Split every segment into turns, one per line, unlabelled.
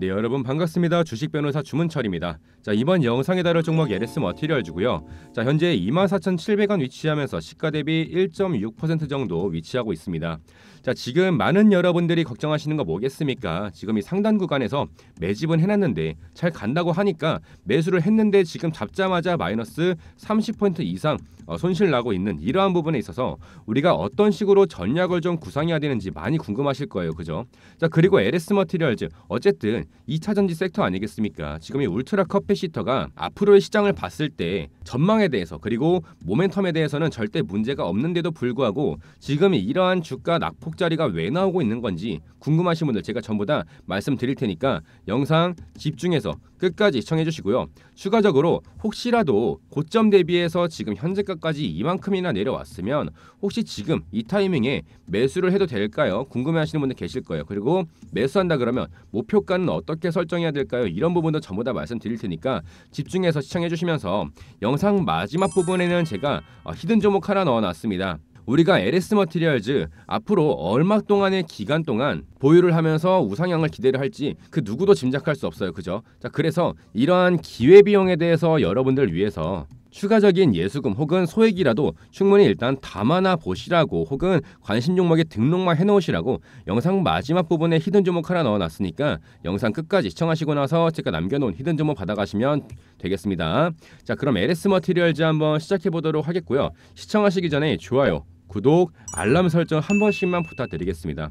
네 여러분 반갑습니다 주식 변호사 주문철입니다 자 이번 영상에 다룰 종목 예레스 머티리얼주고요 자 현재 24,700원 위치하면서 시가 대비 1.6% 정도 위치하고 있습니다 자 지금 많은 여러분들이 걱정하시는 거 뭐겠습니까 지금 이 상단 구간에서 매집은 해놨는데 잘 간다고 하니까 매수를 했는데 지금 잡자마자 마이너스 30% 이상 어, 손실 나고 있는 이러한 부분에 있어서 우리가 어떤 식으로 전략을 좀 구상해야 되는지 많이 궁금하실 거예요 그죠 자 그리고 LS 머티리얼즈 어쨌든 2차전지 섹터 아니겠습니까? 지금 이 울트라 컵패시터가 앞으로의 시장을 봤을 때 전망에 대해서 그리고 모멘텀에 대해서는 절대 문제가 없는데도 불구하고 지금 이러한 주가 낙폭 자리가 왜 나오고 있는 건지 궁금하신 분들 제가 전부 다 말씀드릴 테니까 영상 집중해서 끝까지 시청해 주시고요. 추가적으로 혹시라도 고점 대비해서 지금 현재가까지 이만큼이나 내려왔으면 혹시 지금 이 타이밍에 매수를 해도 될까요? 궁금해 하시는 분들 계실 거예요. 그리고 매수한다 그러면 목표가는 어떻게 설정해야 될까요? 이런 부분도 전부 다 말씀드릴 테니까 집중해서 시청해 주시면서 영상 마지막 부분에는 제가 어, 히든 종목 하나 넣어 놨습니다. 우리가 LS 머티리얼즈 앞으로 얼마 동안의 기간 동안 보유를 하면서 우상향을 기대를 할지 그 누구도 짐작할 수 없어요. 그죠? 자, 그래서 이러한 기회 비용에 대해서 여러분들 위해서 추가적인 예수금 혹은 소액이라도 충분히 일단 담아나 보시라고 혹은 관심 종목에 등록만 해놓으시라고 영상 마지막 부분에 히든 종목 하나 넣어놨으니까 영상 끝까지 시청하시고 나서 제가 남겨놓은 히든 종목 받아가시면 되겠습니다. 자 그럼 LS 머티리얼즈 한번 시작해보도록 하겠고요. 시청하시기 전에 좋아요, 구독, 알람 설정 한 번씩만 부탁드리겠습니다.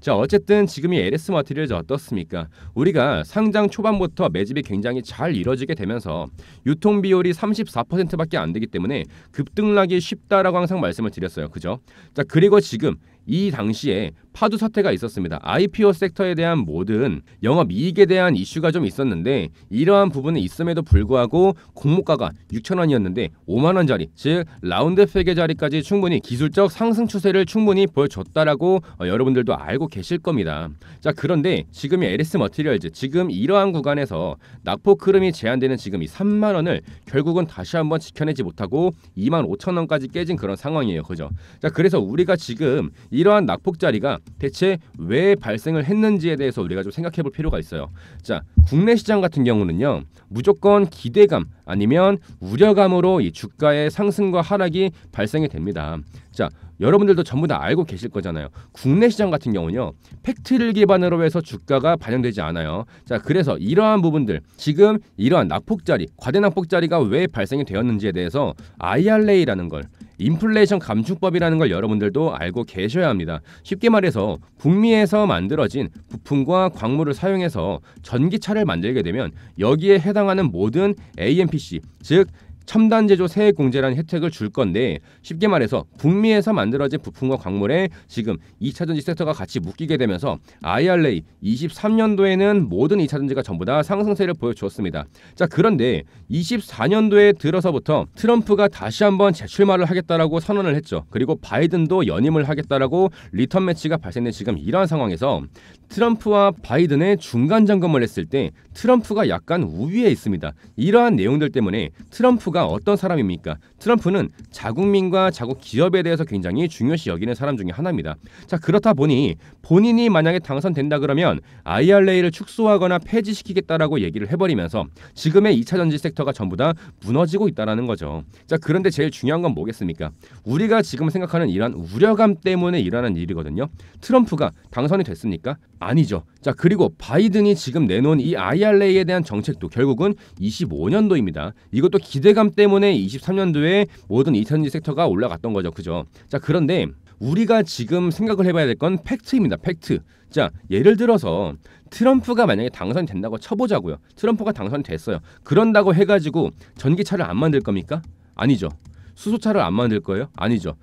자 어쨌든 지금 이 LS 머티리얼즈 어떻습니까? 우리가 상장 초반부터 매집이 굉장히 잘 이뤄지게 되면서 유통 비율이 34%밖에 안 되기 때문에 급등락이 쉽다라고 항상 말씀을 드렸어요. 그죠? 자 그리고 지금 이 당시에 파주 사태가 있었습니다. IPO 섹터에 대한 모든 영업 이익에 대한 이슈가 좀 있었는데 이러한 부분이 있음에도 불구하고 공모가가 6천원이었는데 5만원짜리 즉 라운드 팩의 자리까지 충분히 기술적 상승 추세를 충분히 보여줬다라고 어, 여러분들도 알고 계실 겁니다. 자 그런데 지금이 LS 머티리얼즈 지금 이러한 구간에서 낙폭 흐름이 제한되는 지금 이 3만원을 결국은 다시 한번 지켜내지 못하고 2만 5천원까지 깨진 그런 상황이에요. 그죠? 자 그래서 우리가 지금 이러한 낙폭자리가 대체 왜 발생을 했는지에 대해서 우리가 좀 생각해 볼 필요가 있어요. 자, 국내 시장 같은 경우는요. 무조건 기대감 아니면 우려감으로 이 주가의 상승과 하락이 발생이 됩니다. 자, 여러분들도 전부 다 알고 계실 거잖아요. 국내 시장 같은 경우는요. 팩트를 기반으로 해서 주가가 반영되지 않아요. 자, 그래서 이러한 부분들, 지금 이러한 낙폭자리, 과대 낙폭자리가 왜 발생이 되었는지에 대해서 IRA라는 걸 인플레이션 감축법이라는 걸 여러분들도 알고 계셔야 합니다. 쉽게 말해서 북미에서 만들어진 부품과 광물을 사용해서 전기차를 만들게 되면 여기에 해당하는 모든 AMPC 즉 첨단 제조 세액 공제라는 혜택을 줄 건데 쉽게 말해서 북미에서 만들어진 부품과 광물에 지금 2차 전지 섹터가 같이 묶이게 되면서 IRA 23년도에는 모든 2차 전지가 전부 다 상승세를 보여주었습니다. 자 그런데 24년도에 들어서부터 트럼프가 다시 한번 재출마를 하겠다라고 선언을 했죠. 그리고 바이든도 연임을 하겠다라고 리턴 매치가 발생된 지금 이러한 상황에서 트럼프와 바이든의 중간 점검을 했을 때 트럼프가 약간 우위에 있습니다. 이러한 내용들 때문에 트럼프가 트럼프가 어떤 사람입니까? 트럼프는 자국민과 자국 기업에 대해서 굉장히 중요시 여기는 사람 중에 하나입니다. 자 그렇다 보니 본인이 만약에 당선된다 그러면 IRA를 축소하거나 폐지시키겠다라고 얘기를 해버리면서 지금의 2차 전지 섹터가 전부 다 무너지고 있다라는 거죠. 자 그런데 제일 중요한 건 뭐겠습니까? 우리가 지금 생각하는 이러한 우려감 때문에 일어난 일이거든요. 트럼프가 당선이 됐습니까? 아니죠. 자, 그리고 바이든이 지금 내놓은 이 IRA에 대한 정책도 결국은 25년도입니다. 이것도 기대감 때문에 23년도에 모든 이터니 섹터가 올라갔던 거죠. 그죠? 자, 그런데 우리가 지금 생각을 해봐야 될 건 팩트입니다. 팩트. 자, 예를 들어서 트럼프가 만약에 당선된다고 이 쳐보자고요. 트럼프가 당선됐어요. 이 그런다고 해가지고 전기차를 안 만들 겁니까? 아니죠. 수소차를 안 만들 거예요? 아니죠.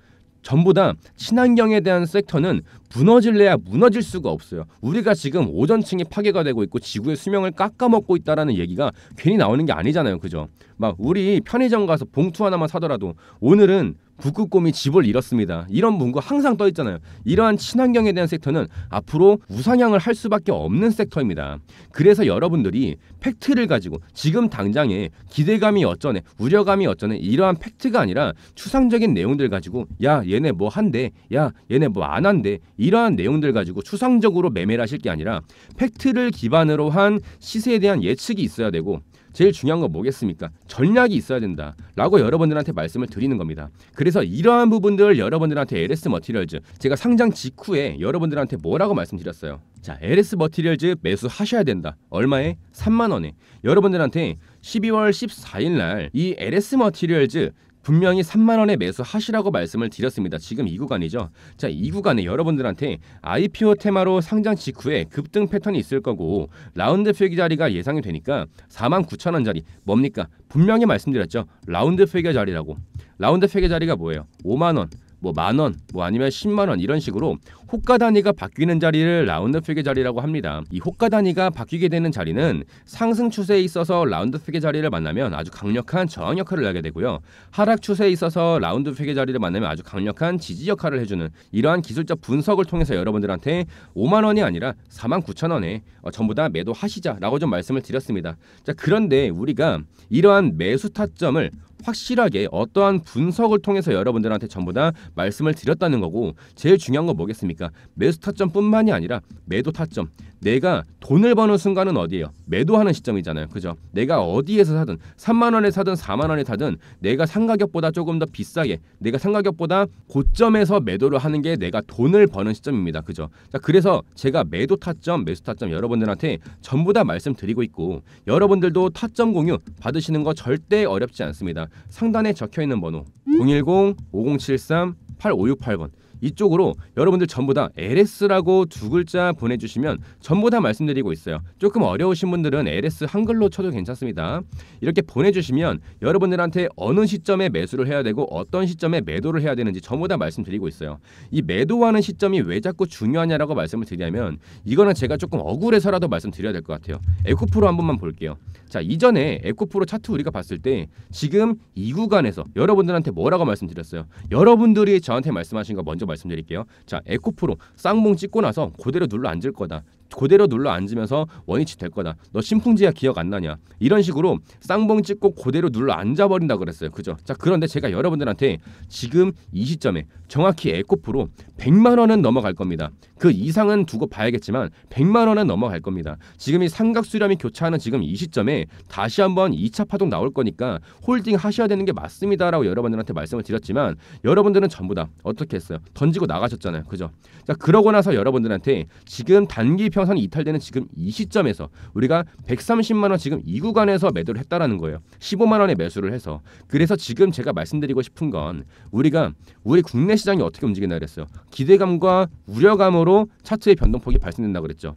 전보다 친환경에 대한 섹터는 무너질래야 무너질 수가 없어요. 우리가 지금 오전층이 파괴가 되고 있고 지구의 수명을 깎아먹고 있다라는 얘기가 괜히 나오는 게 아니잖아요. 그죠? 막 우리 편의점 가서 봉투 하나만 사더라도 오늘은 북극곰이 집을 잃었습니다. 이런 문구 항상 떠 있잖아요. 이러한 친환경에 대한 섹터는 앞으로 우상향을 할 수밖에 없는 섹터입니다. 그래서 여러분들이 팩트를 가지고 지금 당장에 기대감이 어쩌네, 우려감이 어쩌네 이러한 팩트가 아니라 추상적인 내용들 가지고 야 얘네 뭐 한대, 야 얘네 뭐 안 한대 이러한 내용들 가지고 추상적으로 매매를 하실 게 아니라 팩트를 기반으로 한 시세에 대한 예측이 있어야 되고 제일 중요한 건 뭐겠습니까? 전략이 있어야 된다라고 여러분들한테 말씀을 드리는 겁니다. 그래서 이러한 부분들을 여러분들한테 LS 머티리얼즈 제가 상장 직후에 여러분들한테 뭐라고 말씀드렸어요? 자, LS 머티리얼즈 매수하셔야 된다. 얼마에? 3만 원에. 여러분들한테 12월 14일 날 이 LS 머티리얼즈 분명히 3만 원에 매수하시라고 말씀을 드렸습니다. 지금 이 구간이죠. 자, 이 구간에 여러분들한테 IPO 테마로 상장 직후에 급등 패턴이 있을 거고 라운드 표기 자리가 예상이 되니까 4만 9천 원자리 뭡니까? 분명히 말씀드렸죠. 라운드 표기 자리라고. 라운드 표기 자리가 뭐예요? 5만 원. 뭐만 원, 뭐 아니면 10만 원 이런 식으로 호가 단위가 바뀌는 자리를 라운드 피겨 자리라고 합니다. 이 호가 단위가 바뀌게 되는 자리는 상승 추세에 있어서 라운드 피겨 자리를 만나면 아주 강력한 저항 역할을 하게 되고요. 하락 추세에 있어서 라운드 피겨 자리를 만나면 아주 강력한 지지 역할을 해주는 이러한 기술적 분석을 통해서 여러분들한테 5만 원이 아니라 4만 9천 원에 어, 전부 다 매도하시자라고 좀 말씀을 드렸습니다. 자 그런데 우리가 이러한 매수 타점을 확실하게 어떠한 분석을 통해서 여러분들한테 전부 다 말씀을 드렸다는 거고 제일 중요한 건 뭐겠습니까? 매수 타점뿐만이 아니라 매도 타점 내가 돈을 버는 순간은 어디예요? 매도하는 시점이잖아요. 그죠? 내가 어디에서 사든 3만 원에 사든 4만 원에 사든 내가 상가격보다 조금 더 비싸게 내가 상가격보다 고점에서 매도를 하는 게 내가 돈을 버는 시점입니다. 그죠? 자, 그래서 제가 매도 타점, 매수 타점 여러분들한테 전부 다 말씀드리고 있고 여러분들도 타점 공유 받으시는 거 절대 어렵지 않습니다. 상단에 적혀 있는 번호 010 5073 8568번 이쪽으로 여러분들 전부 다 LS라고 두 글자 보내주시면 전부 다 말씀드리고 있어요. 조금 어려우신 분들은 LS 한글로 쳐도 괜찮습니다. 이렇게 보내주시면 여러분들한테 어느 시점에 매수를 해야 되고 어떤 시점에 매도를 해야 되는지 전부 다 말씀드리고 있어요. 이 매도하는 시점이 왜 자꾸 중요하냐라고 말씀을 드리면 이거는 제가 조금 억울해서라도 말씀드려야 될 것 같아요. 에코프로 한 번만 볼게요. 자 이전에 에코프로 차트 우리가 봤을 때 지금 이 구간에서 여러분들한테 뭐라고 말씀드렸어요? 여러분들이 저한테 말씀하신 거 먼저 말씀드릴게요. 자, 에코프로 쌍봉 찍고 나서 그대로 눌러 앉을 거다. 그대로 눌러 앉으면서 원위치 될 거다. 너 심풍지야 기억 안 나냐? 이런 식으로 쌍봉 찍고 그대로 눌러 앉아 버린다 그랬어요. 그죠? 자 그런데 제가 여러분들한테 지금 이 시점에 정확히 에코프로 100만 원은 넘어갈 겁니다. 그 이상은 두고 봐야겠지만 100만 원은 넘어갈 겁니다. 지금 이 삼각 수렴이 교차하는 지금 이 시점에 다시 한번 2차 파동 나올 거니까 홀딩 하셔야 되는 게 맞습니다라고 여러분들한테 말씀을 드렸지만 여러분들은 전부 다 어떻게 했어요? 던지고 나가셨잖아요. 그죠? 자 그러고 나서 여러분들한테 지금 단기 평선이 이탈되는 지금 이 시점에서 우리가 130만 원 지금 이 구간에서 매도를 했다라는 거예요. 15만 원에 매수를 해서 그래서 지금 제가 말씀드리고 싶은 건 우리가 우리 국내 시장이 어떻게 움직이나 그랬어요. 기대감과 우려감으로 차트의 변동폭이 발생된다 그랬죠.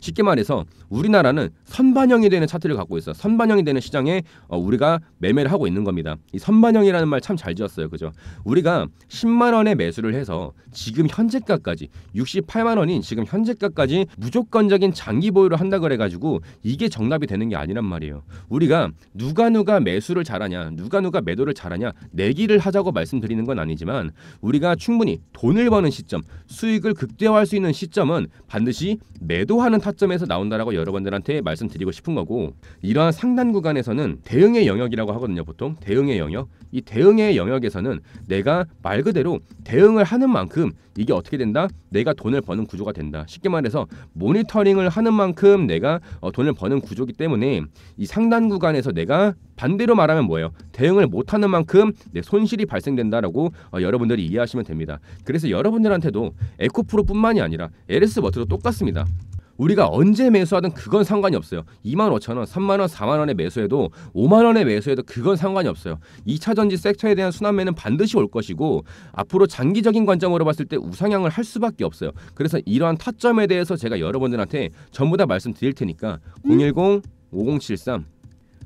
쉽게 말해서 우리나라는 선반영이 되는 차트를 갖고 있어. 선반영이 되는 시장에 어, 우리가 매매를 하고 있는 겁니다. 이 선반영이라는 말 참 잘 지었어요. 그죠? 우리가 10만 원에 매수를 해서 지금 현재가까지 68만 원인 지금 현재가까지 무조건적인 장기 보유를 한다 그래 가지고 이게 정답이 되는 게 아니란 말이에요. 우리가 누가 누가 매수를 잘하냐, 누가 누가 매도를 잘하냐 내기를 하자고 말씀드리는 건 아니지만 우리가 충분히 돈을 버는 시점, 수익을 극대화할 수 있는 시점은 반드시 매도하는 타 타점에서 나온다라고 여러분들한테 말씀드리고 싶은 거고 이러한 상단 구간에서는 대응의 영역이라고 하거든요. 보통 대응의 영역. 이 대응의 영역에서는 내가 말 그대로 대응을 하는 만큼 이게 어떻게 된다? 내가 돈을 버는 구조가 된다. 쉽게 말해서 모니터링을 하는 만큼 내가 어, 돈을 버는 구조기 때문에 이 상단 구간에서 내가 반대로 말하면 뭐예요? 대응을 못하는 만큼 내 손실이 발생된다라고 어, 여러분들이 이해하시면 됩니다. 그래서 여러분들한테도 에코프로뿐만이 아니라 LS 버트도 똑같습니다. 우리가 언제 매수하든 그건 상관이 없어요. 2만 5천 원, 3만 원, 4만 원에 매수해도 5만 원에 매수해도 그건 상관이 없어요. 2차전지 섹터에 대한 순환매는 반드시 올 것이고 앞으로 장기적인 관점으로 봤을 때 우상향을 할 수밖에 없어요. 그래서 이러한 타점에 대해서 제가 여러분들한테 전부 다 말씀드릴 테니까 010 5073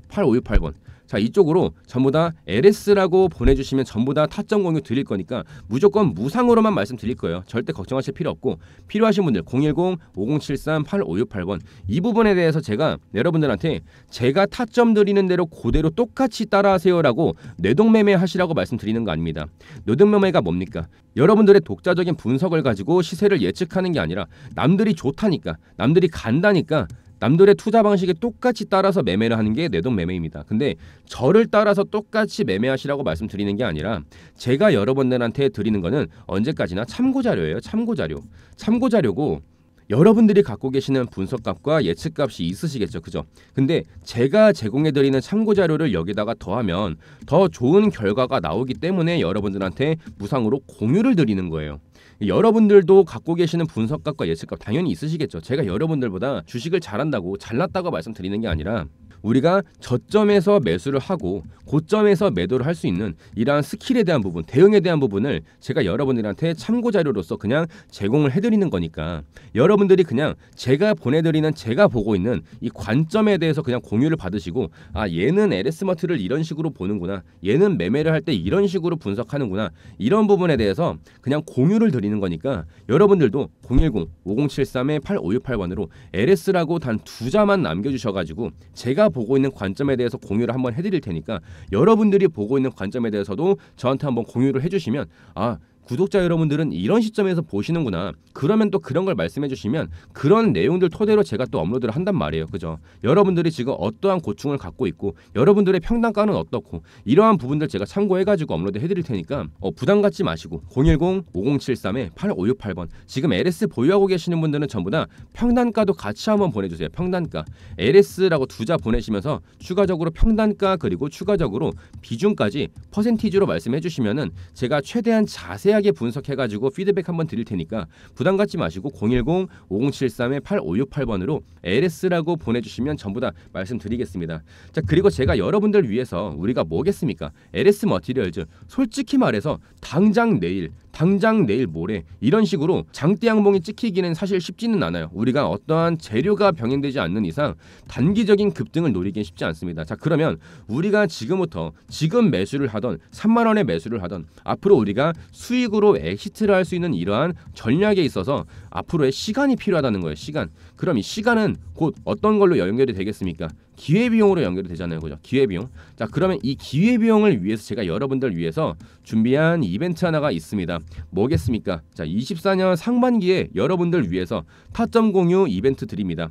8568번 자 이쪽으로 전부 다 LS라고 보내주시면 전부 다 타점 공유 드릴 거니까 무조건 무상으로만 말씀드릴 거예요. 절대 걱정하실 필요 없고 필요하신 분들 010-5073-8568번 이 부분에 대해서 제가 여러분들한테 제가 타점 드리는 대로 그대로 똑같이 따라하세요라고 뇌동매매 하시라고 말씀드리는 거 아닙니다. 뇌동매매가 뭡니까? 여러분들의 독자적인 분석을 가지고 시세를 예측하는 게 아니라 남들이 좋다니까 남들이 간다니까 남들의 투자 방식에 똑같이 따라서 매매를 하는 게 내 돈 매매입니다. 근데 저를 따라서 똑같이 매매하시라고 말씀드리는 게 아니라 제가 여러분들한테 드리는 거는 언제까지나 참고 자료예요. 참고 자료. 참고 자료고 여러분들이 갖고 계시는 분석값과 예측값이 있으시겠죠. 그죠? 근데 제가 제공해 드리는 참고 자료를 여기다가 더하면 더 좋은 결과가 나오기 때문에 여러분들한테 무상으로 공유를 드리는 거예요. 여러분들도 갖고 계시는 분석값과 예측값 당연히 있으시겠죠. 제가 여러분들보다 주식을 잘한다고 잘났다고 말씀드리는 게 아니라 우리가 저점에서 매수를 하고 고점에서 매도를 할 수 있는 이러한 스킬에 대한 부분, 대응에 대한 부분을 제가 여러분들한테 참고 자료로서 그냥 제공을 해드리는 거니까 여러분들이 그냥 제가 보내드리는 제가 보고 있는 이 관점에 대해서 그냥 공유를 받으시고 아 얘는 LS마트를 이런 식으로 보는구나 얘는 매매를 할 때 이런 식으로 분석하는구나 이런 부분에 대해서 그냥 공유를 드리는 거니까 여러분들도 010-5073-8568번으로 LS라고 단 두 자만 남겨주셔가지고 제가 제가 보고 있는 관점에 대해서 공유를 한번 해드릴 테니까 여러분들이 보고 있는 관점에 대해서도 저한테 한번 공유를 해주시면 아 구독자 여러분들은 이런 시점에서 보시는구나. 그러면 또 그런 걸 말씀해 주시면 그런 내용들 토대로 제가 또 업로드를 한단 말이에요. 그죠? 여러분들이 지금 어떠한 고충을 갖고 있고 여러분들의 평단가는 어떻고 이러한 부분들 제가 참고해 가지고 업로드 해 드릴 테니까 어, 부담 갖지 마시고 010-5073-8568번 지금 LS 보유하고 계시는 분들은 전부 다 평단가도 같이 한번 보내주세요. 평단가 LS라고 두자 보내시면서 추가적으로 평단가 그리고 추가적으로 비중까지 퍼센티지로 말씀해 주시면은 제가 최대한 자세히 세세하게 분석해가지고 피드백 한번 드릴 테니까 부담 갖지 마시고 010-5073-8568번으로 LS라고 보내주시면 전부 다 말씀드리겠습니다. 자 그리고 제가 여러분들 위해서 우리가 뭐겠습니까? LS 머티리얼즈 솔직히 말해서 당장 내일 당장 내일 모레 이런 식으로 장대 양봉이 찍히기는 사실 쉽지는 않아요. 우리가 어떠한 재료가 병행되지 않는 이상 단기적인 급등을 노리긴 쉽지 않습니다. 자 그러면 우리가 지금부터 지금 매수를 하던 3만 원에 매수를 하던 앞으로 우리가 수익으로 엑시트를 할 수 있는 이러한 전략에 있어서 앞으로의 시간이 필요하다는 거예요. 시간. 그럼 이 시간은 곧 어떤 걸로 연결이 되겠습니까? 기회비용으로 연결이 되잖아요. 그죠? 기회비용. 자, 그러면 이 기회비용을 위해서 제가 여러분들 위해서 준비한 이벤트 하나가 있습니다. 뭐겠습니까? 자, 24년 상반기에 여러분들 위해서 타점 공유 이벤트 드립니다.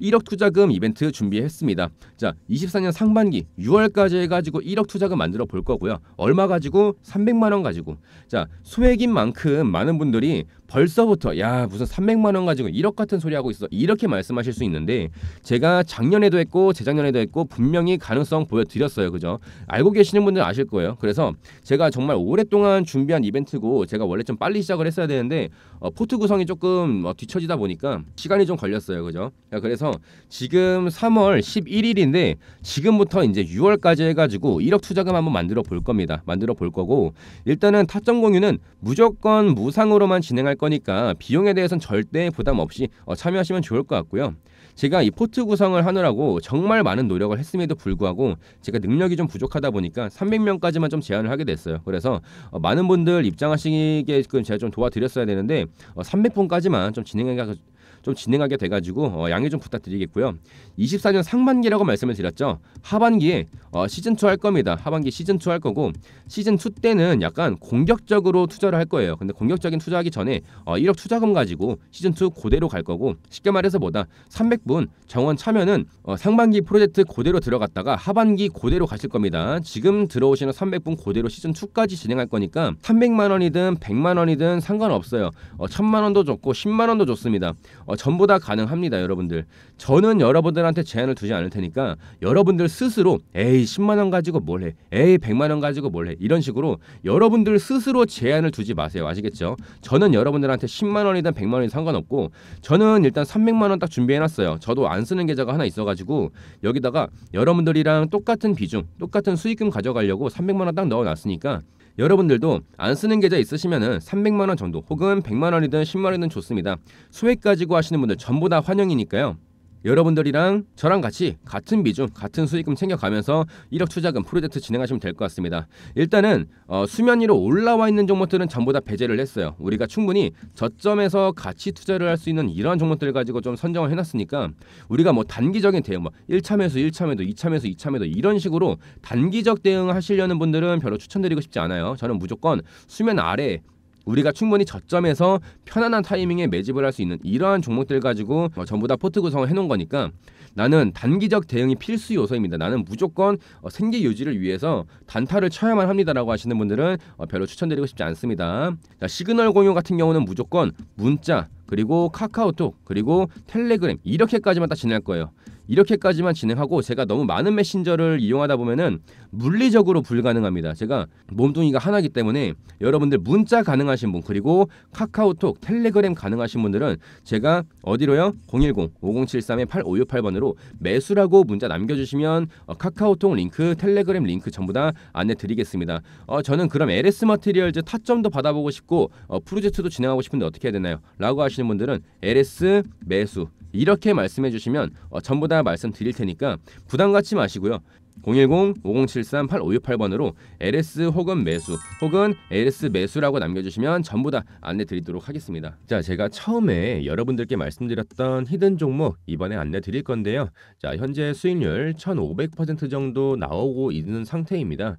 1억 투자금 이벤트 준비했습니다. 자, 24년 상반기 6월까지 해가지고 1억 투자금 만들어 볼 거고요. 얼마 가지고? 300만 원 가지고. 자, 소액인 만큼 많은 분들이 벌써부터 야 무슨 300만 원 가지고 1억 같은 소리 하고 있어 이렇게 말씀하실 수 있는데 제가 작년에도 했고 재작년에도 했고 분명히 가능성 보여드렸어요 그죠 알고 계시는 분들 아실 거예요 그래서 제가 정말 오랫동안 준비한 이벤트고 제가 원래 좀 빨리 시작을 했어야 되는데 어, 포트 구성이 조금 어, 뒤처지다 보니까 시간이 좀 걸렸어요 그죠 그래서 지금 3월 11일인데 지금부터 이제 6월까지 해가지고 1억 투자금 한번 만들어 볼 겁니다 만들어 볼 거고 일단은 타점 공유는 무조건 무상으로만 진행할 거니까 비용에 대해서는 절대 부담 없이 어, 참여하시면 좋을 것 같고요. 제가 이 포트 구성을 하느라고 정말 많은 노력을 했음에도 불구하고 제가 능력이 좀 부족하다 보니까 300명까지만 좀 제한을 하게 됐어요. 그래서 어, 많은 분들 입장하시게끔 제가 좀 도와드렸어야 되는데 300분까지만 어, 좀 진행하기가 좀 진행하게 돼가지고 어, 양해 좀 부탁드리겠고요. 24년 상반기라고 말씀을 드렸죠. 하반기에 어, 시즌 2 할 겁니다. 하반기 시즌 2 할 거고 시즌 2 때는 약간 공격적으로 투자를 할 거예요. 근데 공격적인 투자하기 전에 어, 1억 투자금 가지고 시즌 2 고대로 갈 거고 쉽게 말해서 뭐다 300분 정원 참여는 어, 상반기 프로젝트 고대로 들어갔다가 하반기 고대로 가실 겁니다. 지금 들어오시는 300분 고대로 시즌 2까지 진행할 거니까 300만 원이든 100만 원이든 상관없어요. 어, 1000만 원도 좋고 10만 원도 좋습니다. 어, 전부 다 가능합니다, 여러분들. 저는 여러분들한테 제한을 두지 않을 테니까 여러분들 스스로 에이 10만 원 가지고 뭘 해, 에이 100만 원 가지고 뭘 해, 이런 식으로 여러분들 스스로 제한을 두지 마세요, 아시겠죠? 저는 여러분들한테 10만 원이든 100만 원이든 상관없고 저는 일단 300만 원 딱 준비해놨어요. 저도 안 쓰는 계좌가 하나 있어가지고 여기다가 여러분들이랑 똑같은 비중, 똑같은 수익금 가져가려고 300만 원 딱 넣어놨으니까. 여러분들도 안 쓰는 계좌 있으시면은 300만 원 정도 혹은 100만 원이든 10만 원이든 좋습니다. 소액 가지고 하시는 분들 전부 다 환영이니까요. 여러분들이랑 저랑 같이 같은 비중, 같은 수익금 챙겨가면서 1억 투자금 프로젝트 진행하시면 될 것 같습니다. 일단은 어, 수면 위로 올라와 있는 종목들은 전부 다 배제를 했어요. 우리가 충분히 저점에서 같이 투자를 할 수 있는 이러한 종목들 가지고 좀 선정을 해놨으니까 우리가 뭐 단기적인 대응, 뭐 1차 매수, 1차 매도, 2차 매수, 2차 매도 이런 식으로 단기적 대응하시려는 분들은 별로 추천드리고 싶지 않아요. 저는 무조건 수면 아래 우리가 충분히 저점에서 편안한 타이밍에 매집을 할 수 있는 이러한 종목들 가지고 뭐 전부 다 포트 구성을 해놓은 거니까 나는 단기적 대응이 필수 요소입니다. 나는 무조건 어, 생계 유지를 위해서 단타를 쳐야만 합니다라고 하시는 분들은 어, 별로 추천드리고 싶지 않습니다. 자, 시그널 공유 같은 경우는 무조건 문자 그리고 카카오톡 그리고 텔레그램 이렇게까지만 다 진행할 거예요. 이렇게까지만 진행하고 제가 너무 많은 메신저를 이용하다 보면은 물리적으로 불가능합니다. 제가 몸뚱이가 하나기 때문에 여러분들 문자 가능하신 분 그리고 카카오톡, 텔레그램 가능하신 분들은 제가 어디로요? 010-5073-8568번으로 매수라고 문자 남겨주시면 어, 카카오톡 링크, 텔레그램 링크 전부 다 안내 드리겠습니다. 어, 저는 그럼 LS 마테리얼즈 타점도 받아보고 싶고 어, 프로젝트도 진행하고 싶은데 어떻게 해야 되나요? 라고 하시는 분들은 LS 매수 이렇게 말씀해 주시면 어, 전부 다 말씀드릴 테니까 부담 갖지 마시고요. 010-5073-8568번으로 LS 혹은 매수 혹은 LS 매수라고 남겨주시면 전부 다 안내 드리도록 하겠습니다. 자, 제가 처음에 여러분들께 말씀드렸던 히든 종목 이번에 안내 드릴 건데요. 자, 현재 수익률 1500% 정도 나오고 있는 상태입니다.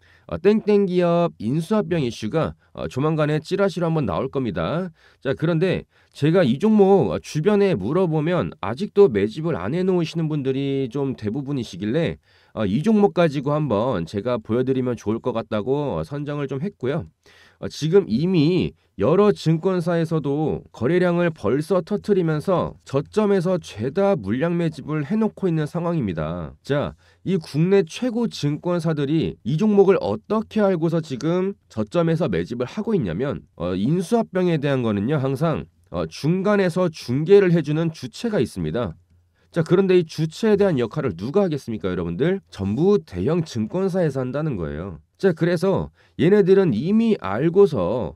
어, 땡땡 기업 인수합병 이슈가 어, 조만간에 찌라시로 한번 나올 겁니다. 자, 그런데 제가 이 종목 어, 주변에 물어보면 아직도 매집을 안 해놓으시는 분들이 좀 대부분이시길래 어, 이 종목 가지고 한번 제가 보여드리면 좋을 것 같다고 어, 선정을 좀 했고요. 어, 지금 이미 여러 증권사에서도 거래량을 벌써 터트리면서 저점에서 죄다 물량 매집을 해놓고 있는 상황입니다. 자, 이 국내 최고 증권사들이 이 종목을 어떻게 알고서 지금 저점에서 매집을 하고 있냐면 어, 인수합병에 대한 거는요 항상 어, 중간에서 중계를 해주는 주체가 있습니다. 자 그런데 이 주체에 대한 역할을 누가 하겠습니까 여러분들? 전부 대형 증권사에서 한다는 거예요. 자 그래서 얘네들은 이미 알고서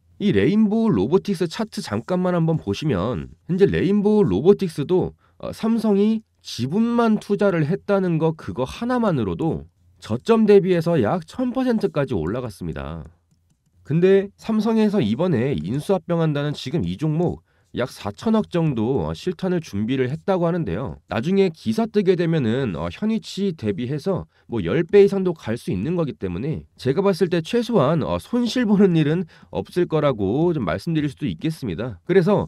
이 레인보우 로보틱스 차트 잠깐만 한번 보시면 현재 레인보우 로보틱스도 어, 삼성이 지분만 투자를 했다는 거 그거 하나만으로도 저점 대비해서 약 1000%까지 올라갔습니다. 근데 삼성에서 이번에 인수합병한다는 지금 이 종목 약 4천억 정도 어, 실탄을 준비를 했다고 하는데요. 나중에 기사 뜨게 되면은 어, 현위치 대비해서 뭐 10배 이상도 갈 수 있는 거기 때문에 제가 봤을 때 최소한 어, 손실 보는 일은 없을 거라고 좀 말씀드릴 수도 있겠습니다. 그래서